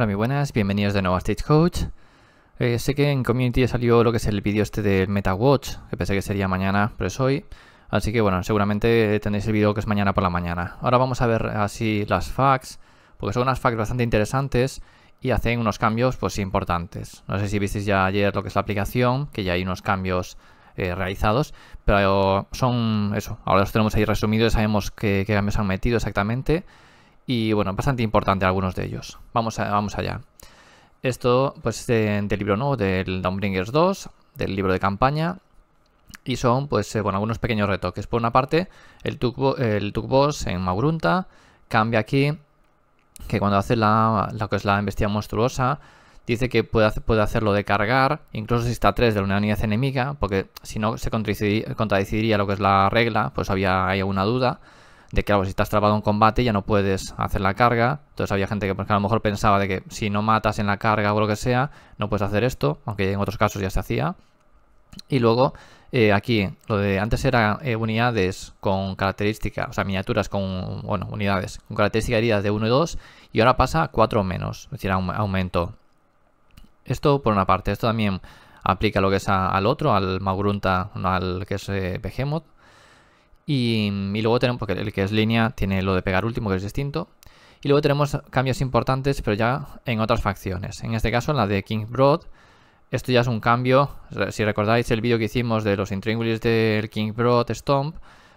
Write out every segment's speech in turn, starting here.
Hola, muy buenas, bienvenidos de nuevo a Stagecoach. Eh, sé que en Community salió lo que es el vídeo este del MetaWatch, que pensé que sería mañana, pero es hoy. Así que bueno, seguramente tendréis el vídeo que es mañana por la mañana. Ahora vamos a ver así las facts, porque son unas facts bastante interesantes y hacen unos cambios pues importantes. No sé si visteis ya ayer lo que es la aplicación, que ya hay unos cambios eh, realizados, pero son eso, ahora los tenemos ahí resumidos, sabemos qué, qué cambios han metido exactamente y bueno, bastante importante algunos de ellos. Vamos, vamos allá. Esto pues del libro nuevo, del Downbringers 2, del libro de campaña, y son pues eh, bueno, algunos pequeños retoques. Por una parte, el Tukboss en Magrunta cambia aquí que cuando hace la, lo que es la embestida monstruosa, dice que puede, puede hacerlo de cargar, incluso si está 3 de la unidad enemiga, porque si no se contradeciría, lo que es la regla, pues había hay alguna duda de que, claro, si estás trabado en combate ya no puedes hacer la carga. Entonces había gente pues, que, a lo mejor pensaba de que si no matas en la carga o lo que sea, no puedes hacer esto, aunque en otros casos ya se hacía. Y luego, eh, aquí, lo de antes era eh, unidades con características, o sea, miniaturas con, bueno, unidades con características heridas de 1 y 2, y ahora pasa a 4 menos, es decir, aumento. Esto por una parte, esto también aplica lo que es al otro, al Magrunta, al que es eh, Behemoth y, luego tenemos, porque el que es línea tiene lo de pegar último, que es distinto. Y luego tenemos cambios importantes, pero ya en otras facciones. En este caso, en la de King Broad, esto ya es un cambio. Si recordáis el vídeo que hicimos de los intríngulis del King Broad Stomp,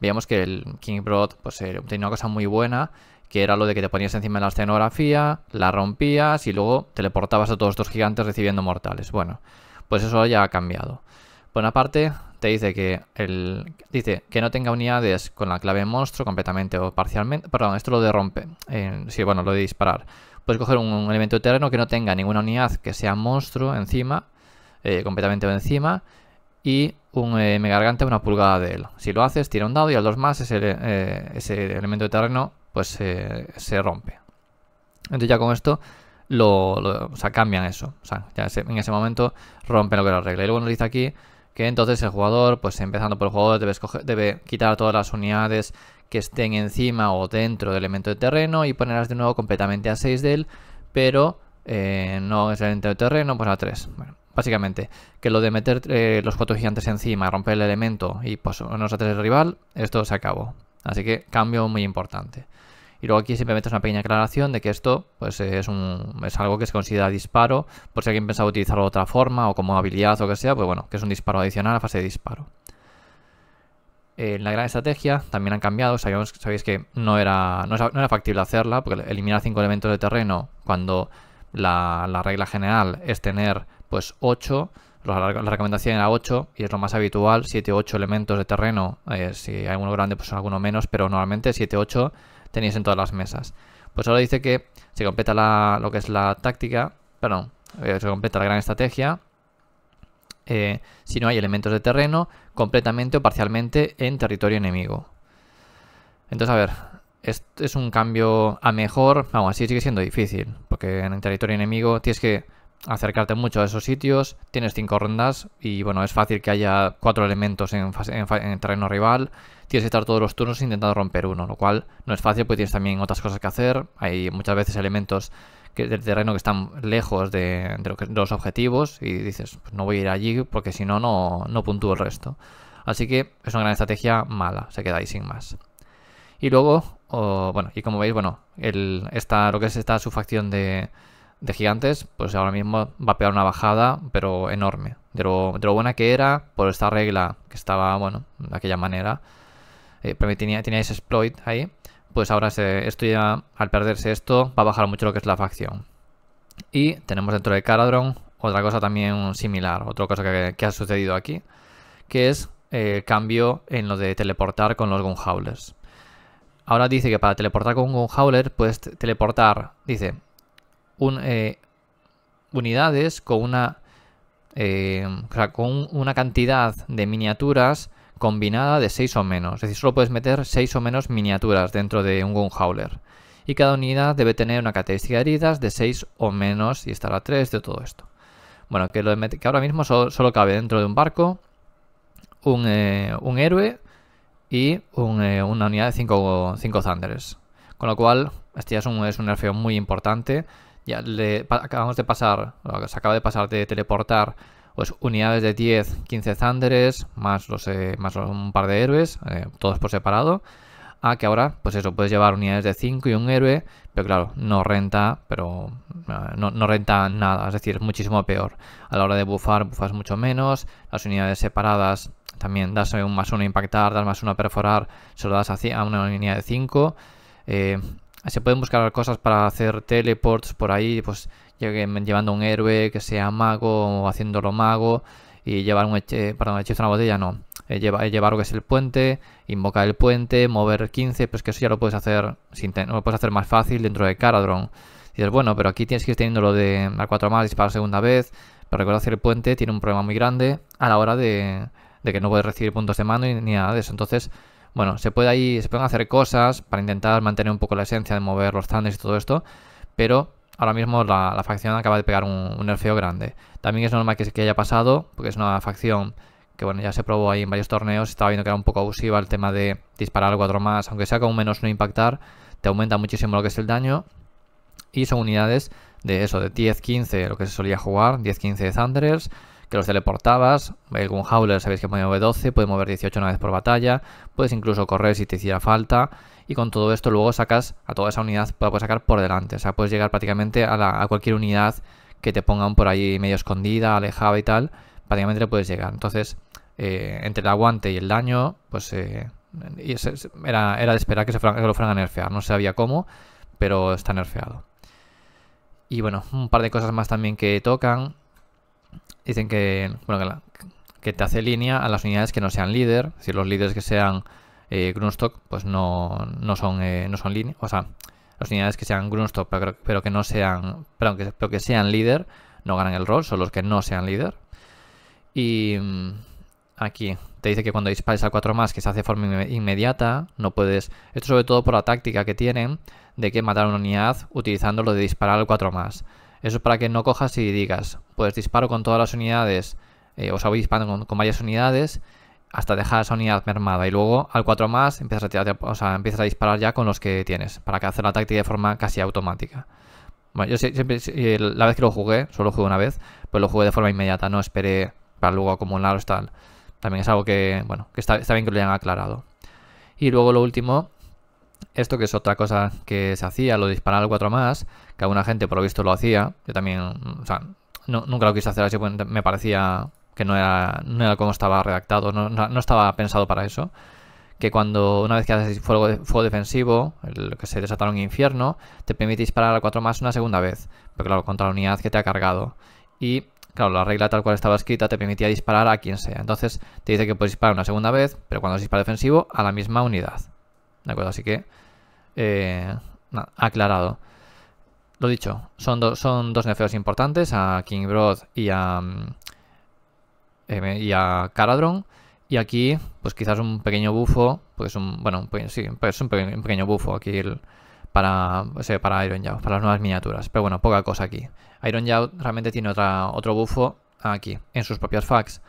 veíamos que el King Broad pues, eh, tenía una cosa muy buena, que era lo de que te ponías encima de la escenografía, la rompías y luego teleportabas a todos estos gigantes recibiendo mortales. Bueno, pues eso ya ha cambiado. Por una parte, te dice que el dice que no tenga unidades con la clave monstruo completamente o parcialmente. Perdón, esto lo de rompe. sí, bueno, lo de disparar. Puedes coger un, elemento de terreno que no tenga ninguna unidad que sea monstruo encima, Completamente eh, completamente encima, y un eh, megargante una pulgada de él. Si lo haces, tira un dado y al dos más ese, eh, elemento de terreno pues eh, se rompe. Entonces ya con esto lo, o sea, cambian eso. O sea, en ese momento rompen lo que lo arregla. Y luego nos dice aquí que entonces el jugador, pues empezando por el jugador, debe, quitar todas las unidades que estén encima o dentro del elemento de terreno y ponerlas de nuevo completamente a 6 de él, pero eh, no es el elemento de terreno, pues a 3. básicamente, que lo de meter eh, los cuatro gigantes encima, romper el elemento y pues a 3 el rival, esto se acabó. Así que cambio muy importante. Y luego aquí simplemente es una pequeña aclaración de que esto pues, es, un, es algo que se considera disparo, por si alguien pensaba utilizarlo de otra forma o como habilidad o que sea, pues bueno, que es un disparo adicional a fase de disparo. En eh, la gran estrategia también han cambiado, sabíamos, sabéis que no era, era factible hacerla, porque eliminar 5 elementos de terreno cuando la, regla general es tener pues 8, la, recomendación era 8 y es lo más habitual, 7 8 elementos de terreno, eh, si hay uno grande pues alguno menos, pero normalmente 7 8 tenéis en todas las mesas. Pues ahora dice que se completa la, lo que es la táctica, perdón, eh, se completa la gran estrategia eh, si no hay elementos de terreno completamente o parcialmente en territorio enemigo. Entonces, a ver, es un cambio a mejor, vamos, así sigue siendo difícil, porque en territorio enemigo tienes que acercarte mucho a esos sitios, tienes cinco rondas y bueno, es fácil que haya cuatro elementos en, terreno rival, tienes que estar todos los turnos intentando romper uno, lo cual no es fácil porque tienes también otras cosas que hacer, hay muchas veces elementos que, del terreno que están lejos de, los objetivos y dices, pues no voy a ir allí porque si no, no puntúo el resto. Así que es una gran estrategia mala, se quedáis sin más. Y luego, bueno, y como veis, bueno, el, esta, lo que es esta facción de de gigantes, pues ahora mismo va a pegar una bajada, pero enorme. De lo, buena que era, por esta regla que estaba, bueno, de aquella manera, eh, tenía, tenía, ese exploit ahí, pues ahora se, esto ya, al perderse esto, va a bajar mucho lo que es la facción. Y tenemos dentro de Caradron otra cosa también similar, otra cosa que, ha sucedido aquí, que es el eh, cambio en lo de teleportar con los Gunhaulers. Ahora dice que para teleportar con un Gunhauler puedes teleportar, dice, un, eh, unidades con una, eh, con una cantidad de miniaturas combinada de 6 o menos. Es decir, solo puedes meter 6 o menos miniaturas dentro de un Gunhauler. Y cada unidad debe tener una característica de heridas de 6 o menos y estará 3 de todo esto. Bueno, que, ahora mismo solo, cabe dentro de un barco, un, eh, un héroe y una unidad de 5 cinco, Con lo cual, este ya es un, es muy importante ya le acabamos de pasar, se acaba de pasar de teleportar pues unidades de 10, 15 Thunderes, más, los, eh, más un par de héroes, eh, todos por separado, a que ahora, pues eso, puedes llevar unidades de 5 y un héroe, pero claro, no renta, pero eh, no, renta nada, es decir, es muchísimo peor. A la hora de bufar, bufas mucho menos, las unidades separadas también das un más uno a impactar, das más uno a perforar, solo das a, una unidad de 5. Eh, se pueden buscar cosas para hacer teleports por ahí, pues llevando un héroe que sea mago o haciéndolo mago y llevar un eche, perdón, hechizo una botella, no. Eh, llevar, eh, llevar lo que es el puente, invocar el puente, mover 15, pues que eso ya lo puedes hacer sin lo puedes hacer más fácil dentro de Caradron. Y dices, bueno, pero aquí tienes que ir teniendo lo de a 4 más, disparar segunda vez, pero recuerda hacer el puente, tiene un problema muy grande a la hora de, de que no puedes recibir puntos de mano ni nada de eso. Entonces, bueno, se puede ahí, se pueden hacer cosas para intentar mantener un poco la esencia de mover los thunders y todo esto, pero ahora mismo la, facción acaba de pegar un, nerfeo grande. También es normal que, que haya pasado, porque es una facción que bueno, ya se probó ahí en varios torneos, estaba viendo que era un poco abusiva el tema de disparar cuatro más, aunque sea con menos no impactar, te aumenta muchísimo lo que es el daño, y son unidades de eso, de 10-15, lo que se solía jugar, 10-15 de Thunders te los teleportabas. algún Howler sabéis que puede mover 12, puede mover 18 una vez por batalla, puedes incluso correr si te hiciera falta. Y con todo esto luego sacas a toda esa unidad, la puedes sacar por delante. O sea, puedes llegar prácticamente a, cualquier unidad que te pongan por ahí medio escondida, alejada y tal, prácticamente le puedes llegar. Entonces, eh, entre el aguante y el daño, pues eh, era, de esperar que, se lo fueran a nerfear. No sabía cómo, pero está nerfeado. Y bueno, un par de cosas más también que tocan dicen que, que, te hace línea a las unidades que no sean líder. Si los líderes que sean eh, Grunstock, pues no, son, eh, no son línea. O sea, las unidades que sean grunstock pero, que no sean, perdón, que, sean líder, no ganan el rol, son los que no sean líder. Y mm, aquí te dice que cuando dispares al 4 más, que se hace de forma inmediata, no puedes. Esto sobre todo por la táctica que tienen de que matar una unidad utilizando lo de disparar al 4 más. Eso es para que no cojas y digas, pues disparo con todas las unidades, eh, o sea, voy disparando con, varias unidades hasta dejar esa unidad mermada. Y luego al 4 más empiezas a, tirar, o sea, empiezas a disparar ya con los que tienes, para que hacer la táctica de forma casi automática. Bueno, yo siempre, eh, la vez que lo jugué, solo jugué una vez, pues lo jugué de forma inmediata, no esperé para luego acumular tal. También es algo que, bueno, que está, está bien que lo hayan aclarado. Y luego lo último esto que es otra cosa que se hacía, lo de disparar al 4 más, que alguna gente por lo visto lo hacía, yo también, o sea, nunca lo quise hacer así, pues, me parecía que no era, no era como estaba redactado, no, estaba pensado para eso. Que cuando una vez que haces fuego, defensivo, lo que se desataron infierno, te permite disparar al 4 más una segunda vez, pero claro, contra la unidad que te ha cargado. Y claro, la regla tal cual estaba escrita te permitía disparar a quien sea. Entonces te dice que puedes disparar una segunda vez, pero cuando se disparo defensivo, a la misma unidad. ¿De acuerdo? Así que, eh, aclarado. Lo dicho, son, son dos nefeos importantes, a King y a, mm, y a Caradron. Y aquí, pues quizás un pequeño bufo, pues un, bueno, sí, pues un, pequeño, bufo aquí para, o para Iron para las nuevas miniaturas. Pero bueno, poca cosa aquí. Iron realmente tiene otra, otro bufo aquí, en sus propias fax.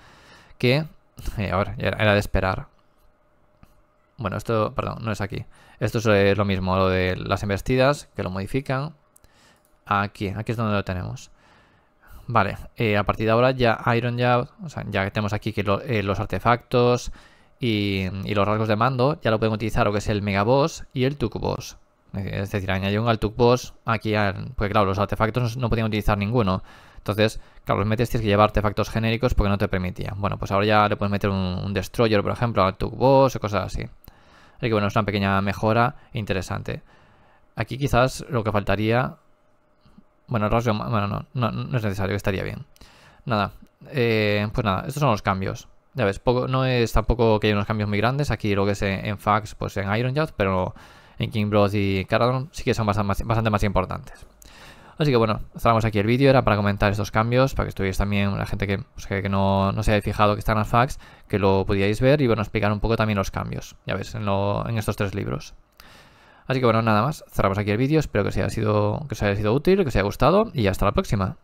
que, eh, a ver, era de esperar. Bueno, esto, perdón, no es aquí. Esto es eh, lo mismo, lo de las embestidas, que lo modifican. Aquí, aquí es donde lo tenemos. Vale, eh, a partir de ahora ya Iron o sea, ya tenemos aquí que eh, los artefactos y, los rasgos de mando, ya lo pueden utilizar lo que es el MegaBoss y el Tuk Boss. Es decir, añadió al Tuk Boss aquí, porque claro, los artefactos no podían utilizar ninguno. Entonces, claro, los metes tienes que llevar artefactos genéricos porque no te permitían. Bueno, pues ahora ya le puedes meter un, Destroyer, por ejemplo, al Tuk Boss o cosas así. Así que bueno, es una pequeña mejora interesante. Aquí quizás lo que faltaría... Bueno, no, no, es necesario, estaría bien. Nada, eh, pues nada, estos son los cambios. Ya ves, no es tampoco que haya unos cambios muy grandes. Aquí lo que es en, Fax, pues en Ironjaws, pero en King Bros y Caradon sí que son bastante más importantes. Así que bueno, cerramos aquí el vídeo, era para comentar estos cambios, para que estuvierais también, la gente que, que, no, se haya fijado que están al fax, que lo pudierais ver y bueno, explicar un poco también los cambios, ya ves, en, lo, en estos tres libros. Así que bueno, nada más, cerramos aquí el vídeo, espero que os haya sido, que os haya sido útil, que os haya gustado y hasta la próxima.